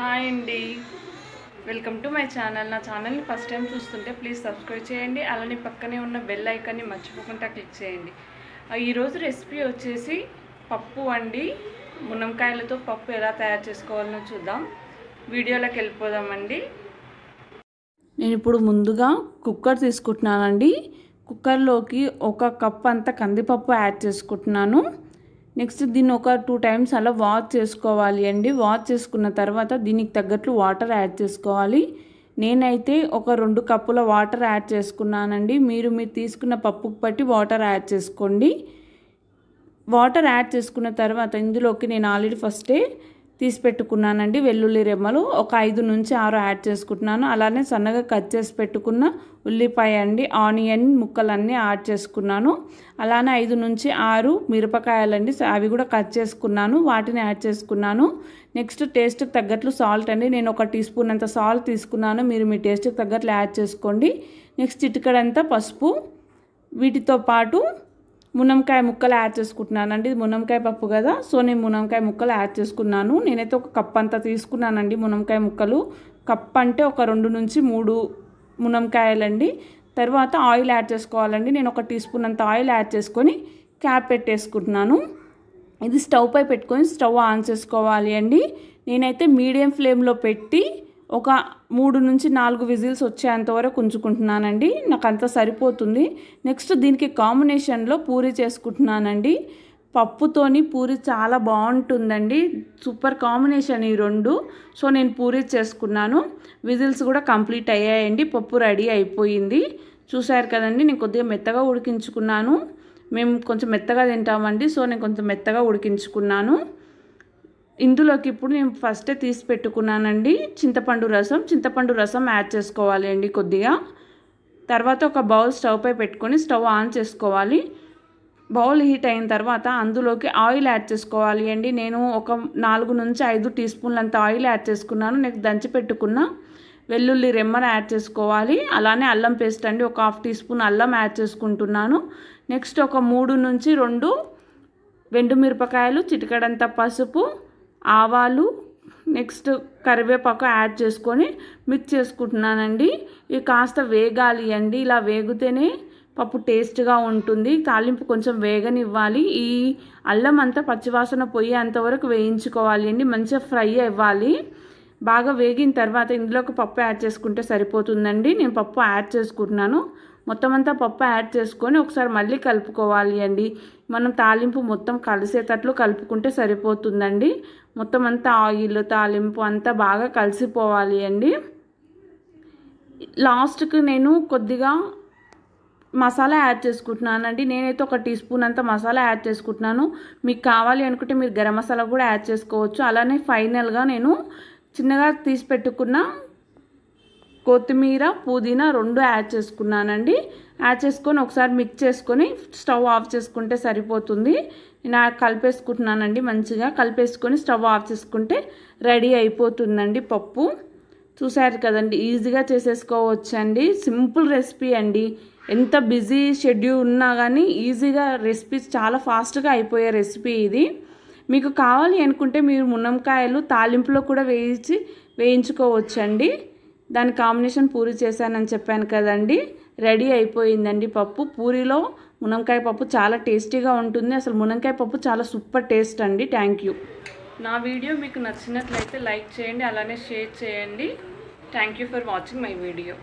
hi అండి welcome to my channel నా ఛానల్ని ఫస్ట్ టైం చూస్తుంటే ప్లీజ్ సబ్స్క్రైబ్ చేయండి అలానే పక్కనే ఉన్న బెల్ ఐకాన్ని మర్చిపోకుండా క్లిక్ చేయండి ఈరోజు రెసిపీ వచ్చేసి పప్పు అండి మునంకాయలతో పప్పు ఎలా తయారు చేసుకోవాలనో చూద్దాం వీడియోలోకి వెళ్ళిపోదామండి నేను ఇప్పుడు ముందుగా కుక్కర్ తీసుకుంటున్నానండి కుక్కర్లోకి ఒక కప్ అంత కందిపప్పు యాడ్ చేసుకుంటున్నాను నెక్స్ట్ దీన్ని ఒక టూ టైమ్స్ అలా వాష్ చేసుకోవాలి అండి వాష్ చేసుకున్న తర్వాత దీనికి తగ్గట్లు వాటర్ యాడ్ చేసుకోవాలి నేనైతే ఒక రెండు కప్పుల వాటర్ యాడ్ చేసుకున్నానండి మీరు మీరు తీసుకున్న పప్పుకు బట్టి వాటర్ యాడ్ చేసుకోండి వాటర్ యాడ్ చేసుకున్న తర్వాత ఇందులోకి నేను ఆల్రెడీ ఫస్టే తీసి పెట్టుకున్నానండి వెల్లుల్లి రెమ్మలు ఒక ఐదు నుంచి ఆరు యాడ్ చేసుకుంటున్నాను అలానే సన్నగా కట్ చేసి పెట్టుకున్న ఉల్లిపాయ అండి ఆనియన్ ముక్కలన్నీ యాడ్ చేసుకున్నాను అలానే ఐదు నుంచి ఆరు మిరపకాయలండి అవి కూడా కట్ చేసుకున్నాను వాటిని యాడ్ చేసుకున్నాను నెక్స్ట్ టేస్ట్కి తగ్గట్లు సాల్ట్ అండి నేను ఒక టీ స్పూన్ అంత సాల్ట్ తీసుకున్నాను మీరు మీ టేస్ట్కి తగ్గట్లు యాడ్ చేసుకోండి నెక్స్ట్ చిటికడంతా పసుపు వీటితో పాటు మునంకాయ ముక్కలు యాడ్ చేసుకుంటున్నానండి ఇది మునంకాయ పప్పు కదా సో నేను మునంకాయ ముక్కలు యాడ్ చేసుకున్నాను నేనైతే ఒక కప్ అంతా తీసుకున్నానండి మునంకాయ ముక్కలు కప్ అంటే ఒక రెండు నుంచి మూడు మునంకాయలండి తర్వాత ఆయిల్ యాడ్ చేసుకోవాలండి నేను ఒక టీ స్పూన్ అంత ఆయిల్ యాడ్ చేసుకొని క్యాప్ పెట్టేసుకుంటున్నాను ఇది స్టవ్ పై పెట్టుకొని స్టవ్ ఆన్ చేసుకోవాలి అండి నేనైతే మీడియం ఫ్లేమ్లో పెట్టి ఒక మూడు నుంచి నాలుగు విజిల్స్ వచ్చేంత వరకు ఉంచుకుంటున్నానండి నాకు అంత సరిపోతుంది నెక్స్ట్ దీనికి కాంబినేషన్లో పూరి చేసుకుంటున్నానండి పప్పుతోని పూరి చాలా బాగుంటుందండి సూపర్ కాంబినేషన్ ఈ రెండు సో నేను పూరి చేసుకున్నాను విజిల్స్ కూడా కంప్లీట్ అయ్యాయండి పప్పు రెడీ అయిపోయింది చూశారు కదండి నేను కొద్దిగా మెత్తగా ఉడికించుకున్నాను మేము కొంచెం మెత్తగా తింటామండి సో నేను కొంచెం మెత్తగా ఉడికించుకున్నాను ఇందులోకి ఇప్పుడు నేను ఫస్టే తీసి పెట్టుకున్నానండి చింతపండు రసం చింతపండు రసం యాడ్ చేసుకోవాలి అండి కొద్దిగా తర్వాత ఒక బౌల్ స్టవ్ పై పెట్టుకొని స్టవ్ ఆన్ చేసుకోవాలి బౌల్ హీట్ అయిన తర్వాత అందులోకి ఆయిల్ యాడ్ చేసుకోవాలి అండి నేను ఒక నాలుగు నుంచి ఐదు టీ స్పూన్లంత ఆయిల్ యాడ్ చేసుకున్నాను నేను దంచి పెట్టుకున్న వెల్లుల్లి రెమ్మను యాడ్ చేసుకోవాలి అలానే అల్లం పేస్ట్ అండి ఒక హాఫ్ టీ స్పూన్ అల్లం యాడ్ చేసుకుంటున్నాను నెక్స్ట్ ఒక మూడు నుంచి రెండు వెండు మిరపకాయలు చిటికడంత పసుపు ఆవాలు నెక్స్ట్ కరివేపాకు యాడ్ చేసుకొని మిక్స్ చేసుకుంటున్నానండి ఇవి కాస్త వేగాలి అండి ఇలా వేగితేనే పప్పు టేస్ట్గా ఉంటుంది తాలింపు కొంచెం వేగనివ్వాలి ఈ అల్లం అంతా పచ్చివాసన పొయ్యి అంతవరకు వేయించుకోవాలి అండి మంచిగా ఫ్రై ఇవ్వాలి బాగా వేగిన తర్వాత ఇందులోకి పప్పు యాడ్ చేసుకుంటే సరిపోతుందండి నేను పప్పు యాడ్ చేసుకుంటున్నాను మొత్తం అంతా పప్పు యాడ్ చేసుకొని ఒకసారి మళ్ళీ కలుపుకోవాలి అండి మనం తాలింపు మొత్తం కలిసేటట్లు కలుపుకుంటే సరిపోతుందండి మొత్తం అంతా ఆయిల్ తాలింపు అంతా బాగా కలిసిపోవాలి అండి లాస్ట్కి నేను కొద్దిగా మసాలా యాడ్ చేసుకుంటున్నానండి నేనైతే ఒక టీ స్పూన్ అంత మసాలా యాడ్ చేసుకుంటున్నాను మీకు కావాలి అనుకుంటే మీరు గరం మసాలా కూడా యాడ్ చేసుకోవచ్చు అలానే ఫైనల్గా నేను చిన్నగా తీసి పెట్టుకున్న కొత్తిమీర పుదీనా రెండు యాడ్ చేసుకున్నానండి యాడ్ చేసుకొని ఒకసారి మిక్స్ చేసుకొని స్టవ్ ఆఫ్ చేసుకుంటే సరిపోతుంది నేను కలిపేసుకుంటున్నానండి మంచిగా కలిపేసుకొని స్టవ్ ఆఫ్ చేసుకుంటే రెడీ అయిపోతుందండి పప్పు చూసారు కదండి ఈజీగా చేసేసుకోవచ్చండి సింపుల్ రెసిపీ అండి ఎంత బిజీ షెడ్యూల్ ఉన్నా కానీ ఈజీగా రెసిపీస్ చాలా ఫాస్ట్గా అయిపోయే రెసిపీ ఇది మీకు కావాలి అనుకుంటే మీరు మునంకాయలు తాలింపులో కూడా వేయించి వేయించుకోవచ్చండి దాని కాంబినేషన్ పూరి చేశానని చెప్పాను కదండి రెడీ అయిపోయిందండి పప్పు పూరిలో మునంకాయ పప్పు చాలా టేస్టీగా ఉంటుంది అసలు మునంకాయ పప్పు చాలా సూపర్ టేస్ట్ అండి థ్యాంక్ యూ నా వీడియో మీకు నచ్చినట్లయితే లైక్ చేయండి అలానే షేర్ చేయండి thank you for watching my video